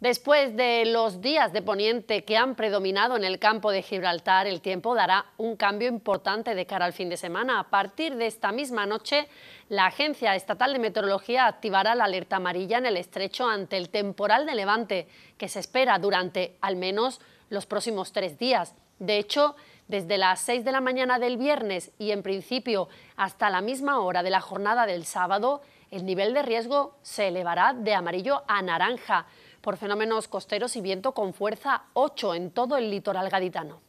Después de los días de poniente que han predominado en el campo de Gibraltar, el tiempo dará un cambio importante de cara al fin de semana. A partir de esta misma noche, la Agencia Estatal de Meteorología activará la alerta amarilla en el estrecho ante el temporal de levante que se espera durante al menos los próximos tres días. De hecho, desde las 6 de la mañana del viernes y en principio hasta la misma hora de la jornada del sábado, el nivel de riesgo se elevará de amarillo a naranja por fenómenos costeros y viento con fuerza 8 en todo el litoral gaditano.